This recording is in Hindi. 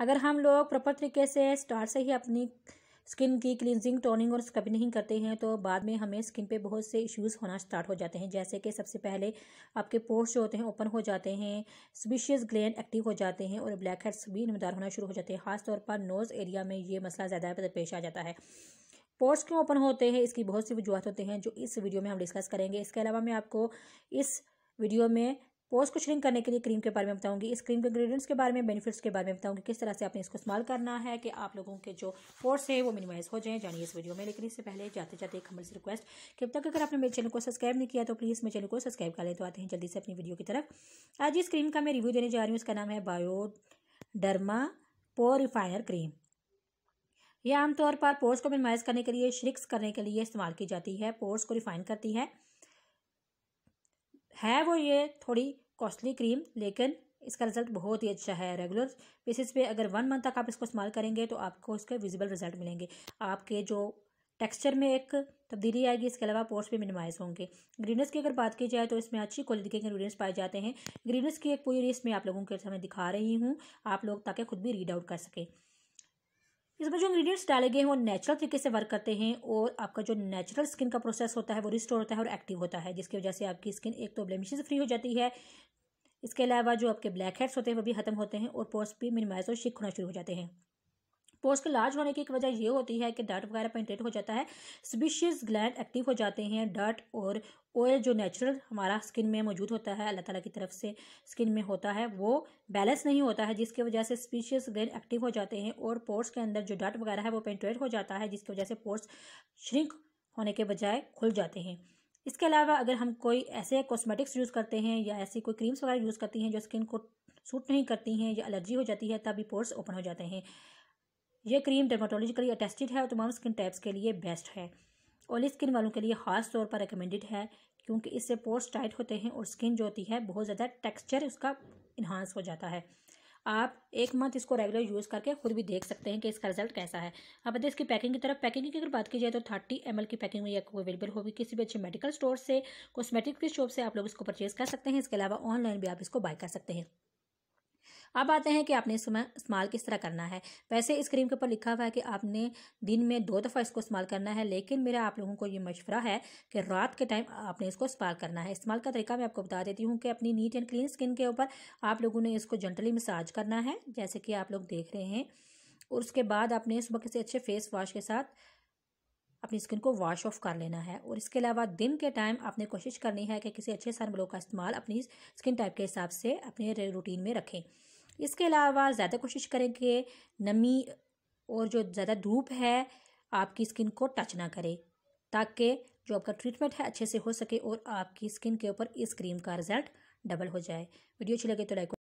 अगर हम लोग प्रॉपर तरीके से स्टार्ट से ही अपनी स्किन की क्लिनजिंग टोनिंग और स्क्रबिंग नहीं करते हैं तो बाद में हमें स्किन पे बहुत से इश्यूज़ होना स्टार्ट हो जाते हैं जैसे कि सबसे पहले आपके पोर्स जो होते हैं ओपन हो जाते हैं स्विशियस ग्लैंड एक्टिव हो जाते हैं और ब्लैक हेड्स भी नमदार होना शुरू हो जाते हैं खासतौर पर नोज़ एरिया में ये मसला ज़्यादा पेश आ जाता है पोर्ट्स क्यों ओपन होते हैं इसकी बहुत सी वजूहत होते हैं जो इस वीडियो में हम डिस्कस करेंगे इसके अलावा मैं आपको इस वीडियो में पोस्ट को श्रिंक करने के लिए क्रीम के बारे में बताऊंगी इस क्रीम के इंग्रेडिएंट्स के बारे में बेनिफिट्स के बारे में बताऊंगी किस तरह से आपने इसको इस्तेमाल करना है कि आप लोगों के जो फोर्स है वो मिनिमाइज हो जाए जानिए इस वीडियो में लेकिन इससे पहले जाते जाते एक से रिक्वेस्ट कि अब तक अगर आपने मेरे चैनल को सब्सक्राइब नहीं किया तो प्लीज़ मेरे चैनल को सब्सक्राइब कर लें तो आते हैं जल्दी से अपनी वीडियो की तरफ आज इस क्रीम का मैं रिव्यू देने जा रही हूँ इसका नाम है बायोडर्मा पोरिफायर क्रीम यह आमतौर पर पोर्स को मिनिमाइज करने के लिए श्रिक्स करने के लिए इस्तेमाल की जाती है पोर्स को रिफाइन करती है है वो ये थोड़ी कॉस्टली क्रीम लेकिन इसका रिजल्ट बहुत ही अच्छा है रेगुलर बेसिस पे अगर वन मंथ तक आप इसको इस्तेमाल करेंगे तो आपको इसके विजिबल रिजल्ट मिलेंगे आपके जो टेक्सचर में एक तब्दीली आएगी इसके अलावा पोर्ट्स भी मिनिमाइज होंगे ग्रीनस की अगर बात की जाए तो इसमें अच्छी क्वालिटी के इंग्रीडियंट्स पाए जाते हैं ग्रीनस की एक पूरी लिस्ट मैं आप लोगों के समय दिखा रही हूँ आप लोग ताकि खुद भी रीड आउट कर सकें इसमें जो इंग्रेडिएंट्स डाले गए हैं वो नेचुरल तरीके से वर्क करते हैं और आपका जो नेचुरल स्किन का प्रोसेस होता है वो रिस्टोर होता है और एक्टिव होता है जिसकी वजह से आपकी स्किन एक तो ब्लेमिशेज फ्री हो जाती है इसके अलावा जो आपके ब्लैक हेड्स होते हैं वो भी ख़त्म होते हैं और पोर्स भी मिनिमाइज और शिक होना शुरू हो जाते हैं पोर्स के लार्ज होने की एक वजह यह होती है कि डार्ट वगैरह पेंटेट हो जाता है स्पीशियस ग्लैंड एक्टिव हो जाते हैं डार्ट और ऑयल जो नेचुरल हमारा स्किन में मौजूद होता है अल्लाह ताला की तरफ से स्किन में होता है वो बैलेंस नहीं होता है जिसकी वजह से स्पीशियस ग्लैंड एक्टिव हो जाते हैं और पोर्स के अंदर जो डार्ट वगैरह है वो पेंटेट हो जाता है जिसकी वजह से पोर्स श्रिंक होने के बजाय खुल जाते हैं इसके अलावा अगर हम कोई ऐसे कॉस्मेटिक्स यूज़ करते हैं या ऐसी कोई क्रीम्स वगैरह यूज़ करती हैं जो स्किन को सूट नहीं करती हैं या एलर्जी हो जाती है तब भी पोर्स ओपन हो जाते हैं यह क्रीम डर्माटोलॉजिकली अटेस्टेड है और तमाम स्किन टाइप्स के लिए बेस्ट है ऑयली स्किन वालों के लिए ख़ास तौर पर रिकमेंडेड है क्योंकि इससे पोर्स टाइट होते हैं और स्किन जो होती है बहुत ज़्यादा टेक्स्चर उसका इन्हांस हो जाता है आप एक मंथ इसको रेगुलर यूज़ करके खुद भी देख सकते हैं कि इसका रिजल्ट कैसा है अब अगर इसकी पैकिंग की तरफ पैकिंग की अगर बात की जाए तो थर्टी एम की पैकिंग में आपको अवेलेबल होगी किसी भी अच्छे मेडिकल स्टोर से कॉस्मेटिक की शॉप से आप लोग इसको परचेज कर सकते हैं इसके अलावा ऑनलाइन भी आप इसको बाय कर सकते हैं अब आते हैं कि आपने इसमें इस्तेमाल किस तरह करना है वैसे इस क्रीम के ऊपर लिखा हुआ है कि आपने दिन में दो दफ़ा इसको इस्तेमाल करना है लेकिन मेरा आप लोगों को ये मशवरा है कि रात के टाइम आपने इसको इस्तेमाल करना है इस्तेमाल का तरीका मैं आपको बता देती हूँ कि अपनी नीट एंड क्लीन स्किन के ऊपर आप लोगों ने इसको जेंटली मसाज करना है जैसे कि आप लोग देख रहे हैं और उसके बाद आपने सुबह किसी अच्छे फेस वॉश के साथ अपनी स्किन को वॉश ऑफ कर लेना है और इसके अलावा दिन के टाइम आपने कोशिश करनी है कि किसी अच्छे सनब्लॉक का इस्तेमाल अपनी स्किन टाइप के हिसाब से अपने रूटीन में रखें इसके अलावा ज़्यादा कोशिश करें कि नमी और जो ज़्यादा धूप है आपकी स्किन को टच ना करे ताकि जो आपका ट्रीटमेंट है अच्छे से हो सके और आपकी स्किन के ऊपर इस क्रीम का रिजल्ट डबल हो जाए वीडियो अच्छी लगे तो लाइक